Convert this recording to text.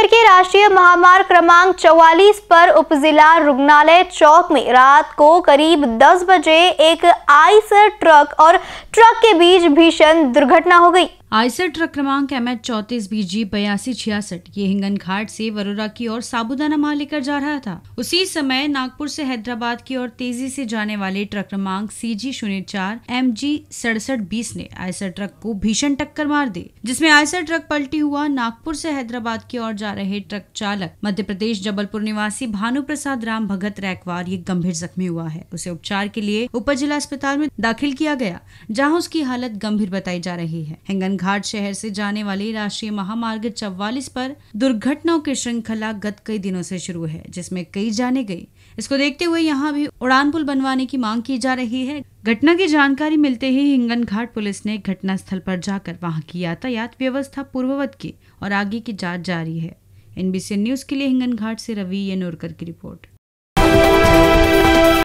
शहर के राष्ट्रीय महामार्ग क्रमांक 44 पर उपजिला रुग्णालय चौक में रात को करीब 10 बजे एक आइसर ट्रक और ट्रक के बीच भीषण दुर्घटना हो गई आईसर ट्रक क्रमांक एम एच चौतीस बी जी बयासी छियासठ ये हिंगन घाट से वरोरा की ओर साबुदाना माल लेकर जा रहा था उसी समय नागपुर से हैदराबाद की ओर तेजी से जाने वाले ट्रक क्रमांक सी जी शून्य चार एम जी सड़सठ बीस ने आयसर ट्रक को भीषण टक्कर मार दी जिसमें आयसर ट्रक पलटी हुआ नागपुर से हैदराबाद की ओर जा जा रहे ट्रक चालक मध्य प्रदेश जबलपुर निवासी भानु प्रसाद राम भगत रैकवार ये गंभीर जख्मी हुआ है उसे उपचार के लिए उप जिला अस्पताल में दाखिल किया गया जहाँ उसकी हालत गंभीर बताई जा रही है हिंगन घाट शहर से जाने वाली राष्ट्रीय महामार्ग चौवालीस पर दुर्घटनाओं की श्रृंखला गत कई दिनों से शुरू है जिसमें कई जाने गई इसको देखते हुए यहाँ भी उड़ान पुल बनवाने की मांग की जा रही है घटना की जानकारी मिलते ही हिंगन घाट पुलिस ने घटना स्थल पर जाकर वहां की यातायात व्यवस्था पूर्ववत की और आगे की जांच जारी है एनबीसी न्यूज़ के लिए हिंगन घाट से रवि यनोरकर की रिपोर्ट